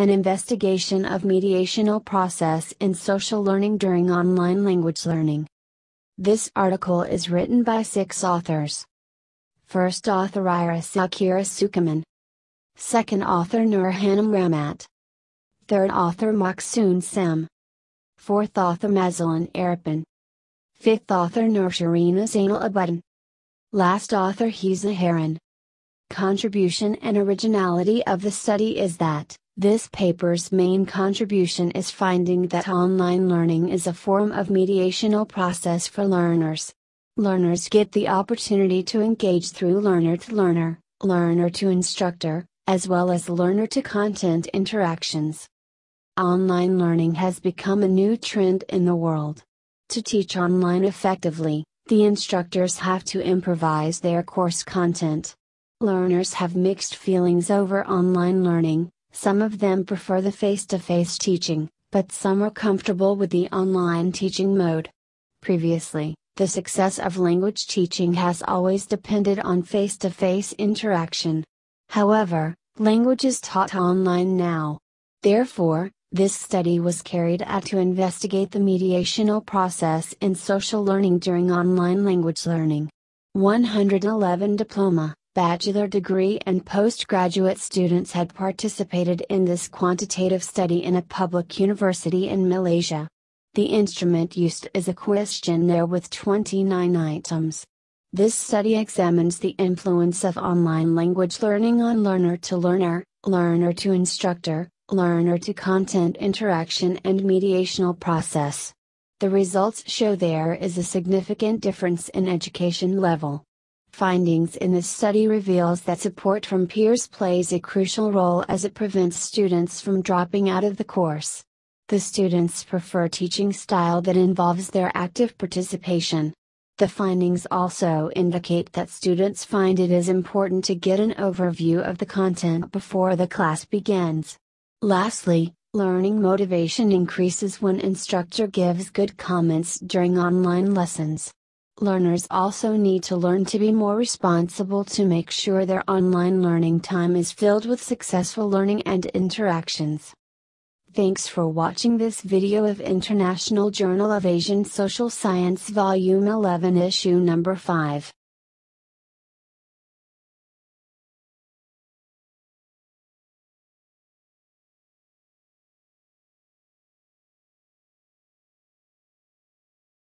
an investigation of mediational process in social learning during online language learning. This article is written by six authors. First author Iris Akira Sukaman. Second author Nurhanam Ramat. Third author Maksoon Sem. Fourth author Mazlan Arapin. Fifth author Nursharina Zainal Abudin. Last author Hiza Heron. Contribution and originality of the study is that, this paper's main contribution is finding that online learning is a form of mediational process for learners. Learners get the opportunity to engage through learner to learner, learner to instructor, as well as learner to content interactions. Online learning has become a new trend in the world. To teach online effectively, the instructors have to improvise their course content. Learners have mixed feelings over online learning, some of them prefer the face to face teaching, but some are comfortable with the online teaching mode. Previously, the success of language teaching has always depended on face to face interaction. However, language is taught online now. Therefore, this study was carried out to investigate the mediational process in social learning during online language learning. 111 Diploma bachelor degree and postgraduate students had participated in this quantitative study in a public university in Malaysia. The instrument used is a questionnaire with 29 items. This study examines the influence of online language learning on learner to learner, learner to instructor, learner to content interaction, and mediational process. The results show there is a significant difference in education level. Findings in this study reveals that support from peers plays a crucial role as it prevents students from dropping out of the course. The students prefer teaching style that involves their active participation. The findings also indicate that students find it is important to get an overview of the content before the class begins. Lastly, learning motivation increases when instructor gives good comments during online lessons learners also need to learn to be more responsible to make sure their online learning time is filled with successful learning and interactions. Thanks for watching this video of International Journal of Asian Social Science Volume 11 Issue Number 5.